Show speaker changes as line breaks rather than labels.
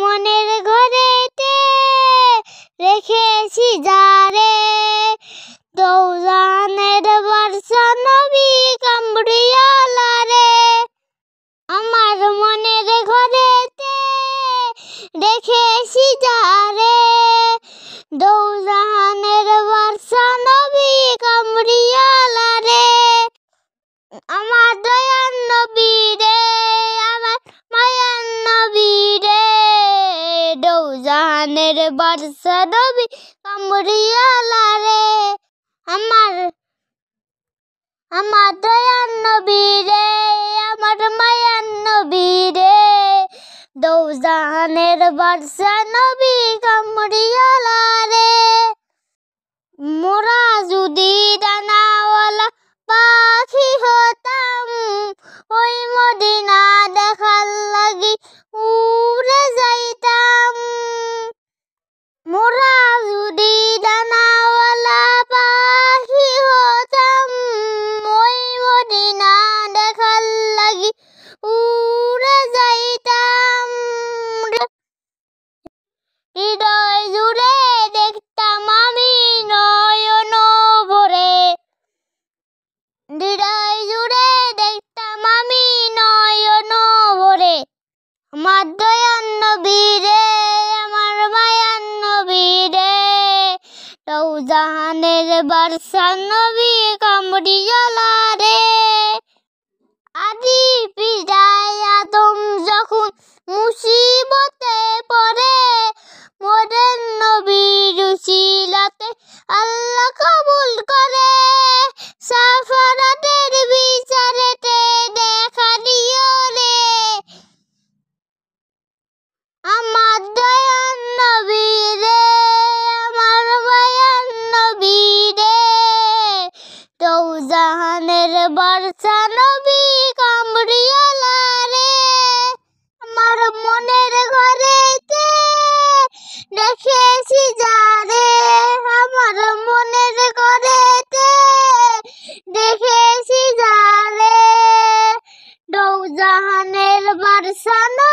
মনের ঘরেতে রেখেছি যারে দৌজানের বর্ষা নবী কামড়িয়ালা রে আমার মনের ঘরেতে রেখেছি যারে ধানের বর্ষা রবি কামড়িয়ালা রে আমার আমার দয়ান নবী রে আমার মায়ান নবী রে দৌজানের বর্ষা নবী কাম হৃদয় জুড়ে দেখতাম আমি নয়ন ভরে হৃদয় জুড়ে দেখতাম আমি নয়ন ভরে আমার দয়ান্ন বীরে আমার মায়ান্ন বীরে রৌজাহানের বারসান নবী কামড়ি জ্বলা রে বর্ষা নবী কামড়িয়ালা রে আমার মনের ঘরেতে দেখেছি যারে আমার মনের ঘরেতে দেখেছি যারে দৌজাহানের বর্ষা